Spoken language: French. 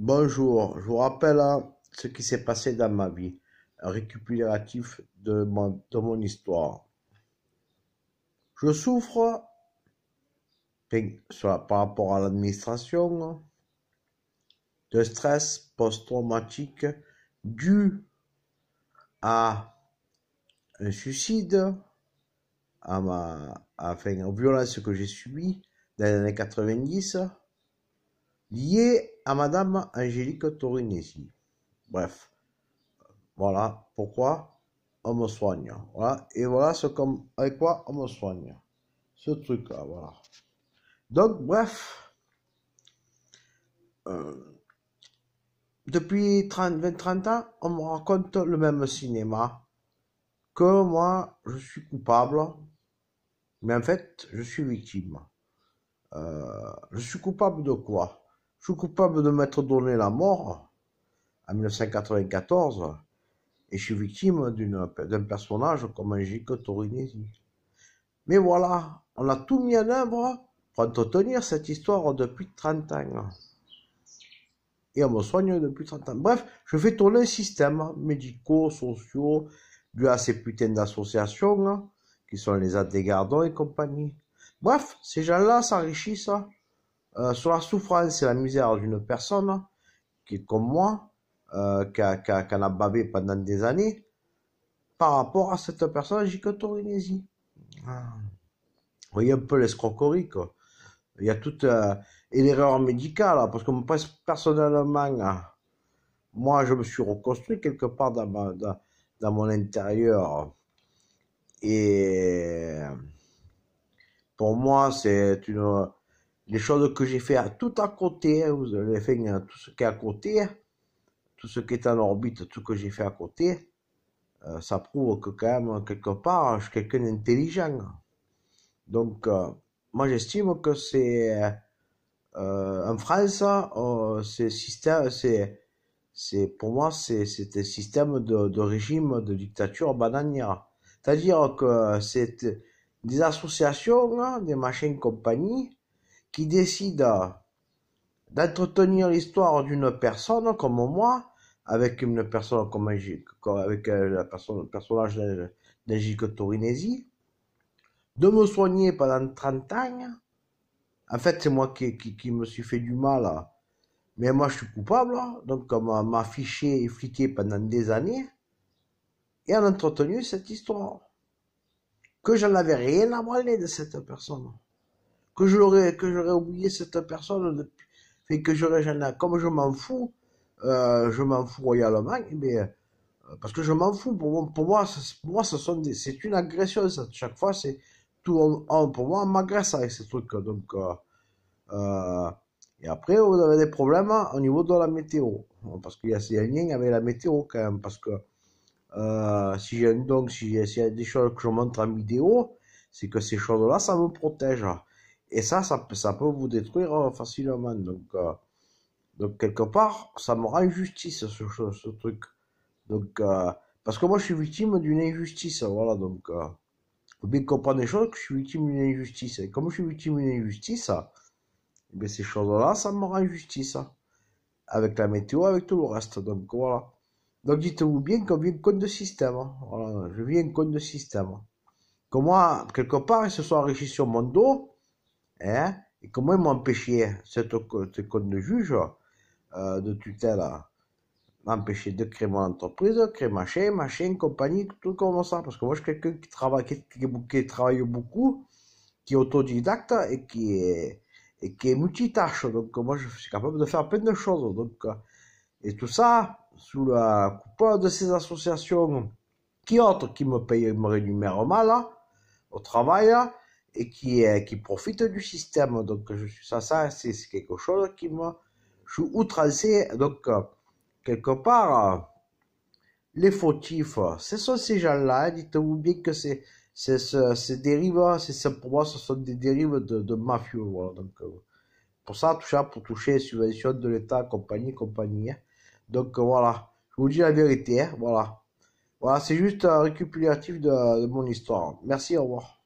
Bonjour, je vous rappelle hein, ce qui s'est passé dans ma vie, un récapitulatif de mon, histoire. Je souffre par rapport à l'administration de stress post-traumatique dû à un suicide, à ma violence que j'ai subi dans les années 90 lié à Madame Angélique Torinesi. Bref, voilà pourquoi on me soigne. Voilà, et voilà ce comme avec quoi on me soigne. Ce truc-là, voilà. Donc, bref, euh, depuis 20-30 ans, on me raconte le même cinéma que moi, je suis coupable, mais en fait, je suis victime. Euh, je suis coupable de quoi je suis coupable de m'être donné la mort en 1994 et je suis victime d'un personnage comme Angélique Torinesi. Mais voilà, on a tout mis en œuvre pour entretenir cette histoire depuis 30 ans. Et on me soigne depuis 30 ans. Bref, je fais tourner le système médicaux, sociaux, dû à ces putains d'associations qui sont les Adégardons et compagnie. Bref, ces gens-là s'enrichissent euh, sur la souffrance et la misère d'une personne qui est comme moi, euh, qui, en a bavé pendant des années, par rapport à cette personne, j'ai que ah. Vous voyez un peu l'escroquerie, quoi. Il y a toute euh, Et l'erreur médicale, parce que personnellement, moi, je me suis reconstruit quelque part dans, dans mon intérieur. Et pour moi, c'est une les choses que j'ai fait à tout à côté, hein, vous avez fait hein, tout ce qui est à côté, hein. tout ce qui est en orbite, tout ce que j'ai fait à côté, euh, ça prouve que quand même, quelque part, je suis quelqu'un d'intelligent. Donc, euh, moi j'estime que c'est... Euh, en France, c'est système, c'est... C'est, pour moi, c'est, c'est un système de, régime de dictature bananière. C'est-à-dire que c'est des associations, des machines compagnie qui décide d'entretenir l'histoire d'une personne comme moi, avec une personne comme, avec euh, la personne, le personnage d'Agile Torinesi, de me soigner pendant 30 ans. En fait, c'est moi qui, me suis fait du mal, mais moi je suis coupable, donc on euh, m'a fiché et fliqué pendant des années, et on a entretenu cette histoire. Que je n'avais rien à branler de cette personne que j'aurais que j'aurais oublié cette personne depuis, fait que j'aurais jamais comme je m'en fous euh, je m'en fous royalement mais eh euh, parce que je m'en fous pour moi pour moi moi c'est une agression ça chaque fois c'est tout pour moi on m'agresse avec ces trucs donc euh, et après vous avez des problèmes hein, au niveau de la météo parce qu'il y a, ces liens avec la météo quand même parce que si j'ai donc si, y a des choses que je montre en vidéo, c'est que ces choses-là, ça me protège. Et ça, ça, ça peut vous détruire euh, facilement. Donc, euh, donc quelque part, ça me rend justice, ce, truc. Donc, euh, parce que moi, je suis victime d'une injustice. Voilà, donc, il faut bien comprendre les choses que je suis victime d'une injustice. Et comme je suis victime d'une injustice, eh ces choses-là, ça me rend justice. Avec la météo, avec tout le reste. Donc, voilà. Donc, dites-vous bien qu'on vient compte de système. Hein. Voilà, je viens compte de système. Comment, quelque part, ils se sont enrichis sur mon dos Hein? et comment ils m'empêchaient, cette, cette de juge euh, de tutelle, m'empêcher de créer mon entreprise, créer ma chaîne, ma chaîne, compagnie, tout comme ça. Parce que moi, je suis quelqu'un qui travaille, qui, travaille beaucoup, qui est autodidacte et qui est, et qui est multitâche. Donc, moi, je suis capable de faire plein de choses. Donc, et tout ça, sous la coupe de ces associations qui autres qui me payent, me rémunèrent mal, au travail, et qui, profitent qui profite du système. Donc, je suis ça, ça c'est quelque chose qui me. Je suis outrancé. Donc, euh, quelque part, euh, les fautifs, ce sont ces gens-là. Hein, dites-vous bien que c'est. Ces dérives, hein, c'est pour moi, ce sont des dérives de, de mafieux. Voilà. Donc, euh, pour ça, tout ça, pour toucher subventions de l'État, compagnie, compagnie. Hein. Donc, voilà. Je vous dis la vérité. Voilà. Voilà, c'est juste un récupératif de mon histoire. Merci, au revoir.